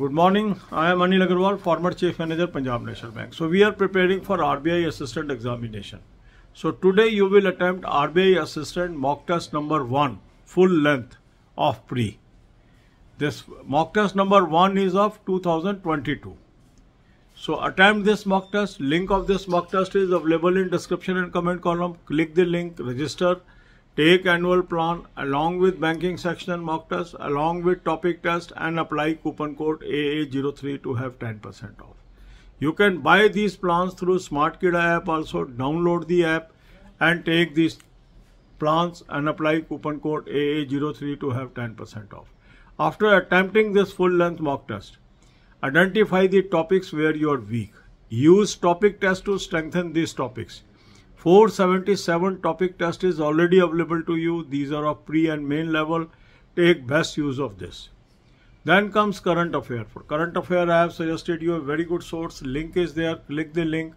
Good morning. I am Anil Agarwal, former Chief Manager, Punjab National Bank. So we are preparing for RBI Assistant Examination. So today you will attempt RBI Assistant Mock Test number 1, full length of pre. This mock test number 1 is of 2022. So attempt this mock test. Link of this mock test is available in description and comment column. Click the link, register. Take annual plan along with banking section mock test along with topic test and apply coupon code AA03 to have 10% off. You can buy these plans through Smart Kid app also download the app and take these plans and apply coupon code AA03 to have 10% off. After attempting this full length mock test, identify the topics where you are weak. Use topic test to strengthen these topics. 477 topic test is already available to you. These are of pre and main level. Take best use of this. Then comes current affair. For current affair, I have suggested you a very good source. Link is there. Click the link.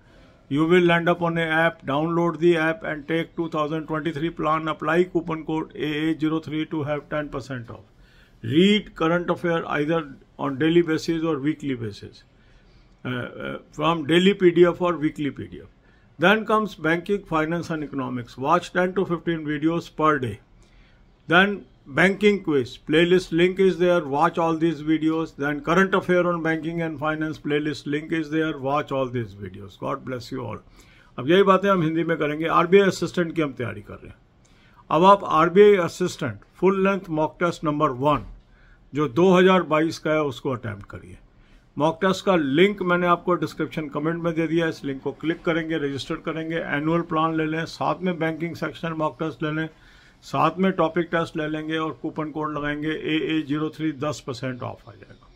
You will land up on an app. Download the app and take 2023 plan. Apply coupon code AA03 to have 10% off. Read current affair either on daily basis or weekly basis. Uh, uh, from daily PDF or weekly PDF. Then comes banking, finance and economics. Watch 10 to 15 videos per day. Then banking quiz. Playlist link is there. Watch all these videos. Then current affair on banking and finance playlist link is there. Watch all these videos. God bless you all. अब यही बातें हम हिंदी में करेंगे RBI assistant की हम तैयारी कर रहे हैं अब आप RBI assistant full length mock test number one जो 2022 का है उसको अटैम्प्ट करिए मॉक टेस्ट का लिंक मैंने आपको डिस्क्रिप्शन कमेंट में दे दिया इस लिंक को क्लिक करेंगे रजिस्टर करेंगे एनुअल प्लान ले लें साथ में बैंकिंग सेक्शन मॉक टेस्ट ले लें साथ में टॉपिक टेस्ट ले लेंगे और कूपन कोड लगाएंगे ए ए जीरो थ्री दस परसेंट ऑफ आ जाएगा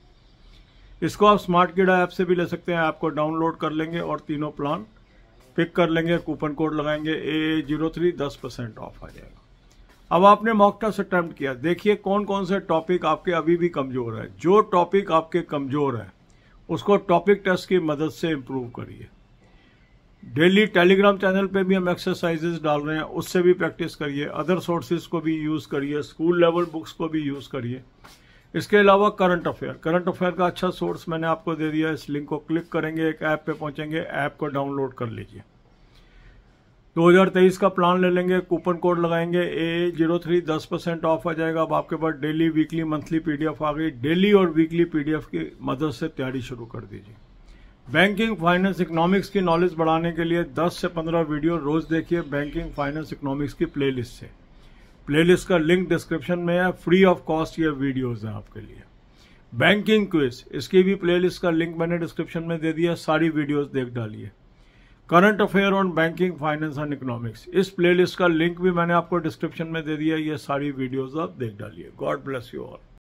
इसको आप स्मार्ट कीड़ा ऐप से भी ले सकते हैं आपको डाउनलोड कर लेंगे और तीनों प्लान पिक कर लेंगे कूपन कोड लगाएंगे ए ए जीरो थ्री दस परसेंट ऑफ आ जाएगा अब आपने मॉक टेस्ट अटैम्प्ट किया देखिए कौन कौन से टॉपिक आपके अभी भी कमज़ोर है जो टॉपिक आपके कमज़ोर हैं उसको टॉपिक टेस्ट की मदद से इम्प्रूव करिए डेली टेलीग्राम चैनल पे भी हम एक्सरसाइजेस डाल रहे हैं उससे भी प्रैक्टिस करिए अदर सोर्सेज को भी यूज़ करिए स्कूल लेवल बुक्स को भी यूज़ करिए इसके अलावा करंट अफेयर करंट अफेयर का अच्छा सोर्स मैंने आपको दे दिया इस लिंक को क्लिक करेंगे एक ऐप पे पहुंचेंगे ऐप को डाउनलोड कर लीजिए 2023 का प्लान ले लेंगे कूपन कोड लगाएंगे ए जीरो थ्री दस परसेंट ऑफ आ जाएगा अब आपके पास डेली वीकली मंथली पीडीएफ आ गई डेली और वीकली पीडीएफ की मदद से तैयारी शुरू कर दीजिए बैंकिंग फाइनेंस इकोनॉमिक्स की नॉलेज बढ़ाने के लिए 10 से 15 वीडियो रोज देखिए बैंकिंग फाइनेंस इकोनॉमिक्स की प्ले से प्ले का लिंक डिस्क्रिप्शन में है फ्री ऑफ कॉस्ट ये वीडियोज हैं आपके लिए बैंकिंग क्विज इसकी भी प्ले का लिंक मैंने डिस्क्रिप्शन में दे दिया सारी वीडियोज़ देख डालिए current affair on banking finance and economics इस प्लेलिस्ट का लिंक भी मैंने आपको डिस्क्रिप्शन में दे दिया ये सारी वीडियोस आप देख डालिए गॉड ब्लेस यू ऑल